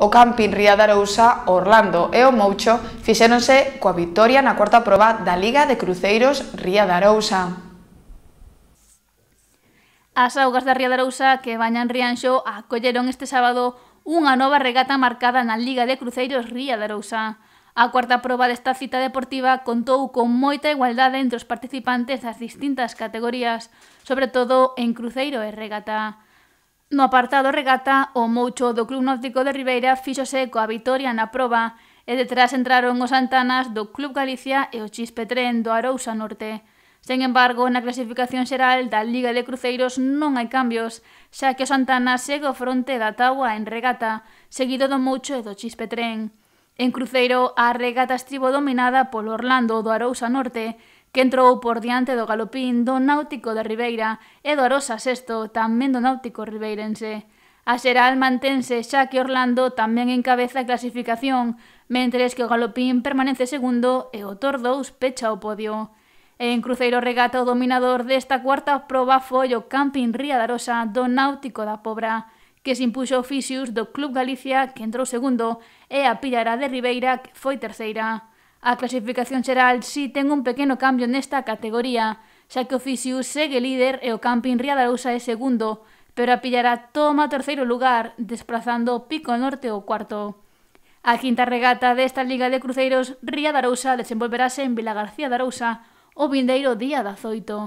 O camping Ría de Arousa, Orlando e o Moucho fixéronse coa victoria na cuarta proba da Liga de Cruceiros Ría de Arousa. As augas da Ría de Arousa que bañan Rianxo acolleron este sábado unha nova regata marcada na Liga de Cruceiros Ría de Arousa. A cuarta proba desta cita deportiva contou con moita igualdade entre os participantes das distintas categorías, sobre todo en cruceiro e regata. No apartado regata, o Moucho do Club Náutico de Ribeira fíxose coa vitoria na proba e detrás entraron os Antanas do Club Galicia e o Chispe Tren do Arousa Norte. Sen embargo, na clasificación xeral da Liga de Cruceiros non hai cambios, xa que o Santana segue o fronte da Taua en regata, seguido do Moucho e do Chispe Tren. En Cruceiro, a regata estivo dominada polo Orlando do Arousa Norte, que entrou por diante do galopín do Náutico de Ribeira e do Arosa Sexto, tamén do Náutico Ribeirense. A xeral mantense xa que Orlando tamén encabeza a clasificación, mentres que o galopín permanece segundo e o Tordous pecha o podio. En Cruceiro Regata o dominador desta cuarta proba foi o Camping Ría da Rosa do Náutico da Pobra, que se impuxo oficios do Club Galicia que entrou segundo e a Pillara de Ribeira que foi terceira. A clasificación xeral si ten un pequeno cambio nesta categoría, xa que o Fisius segue líder e o Camping Ría Lousa é segundo, pero a Pillará toma terceiro lugar, desplazando o Pico Norte ao cuarto. A quinta regata desta Liga de Cruceiros, Ría de Arousa desenvolverase en Vilagarcía de Arousa o vindeiro día da zoito.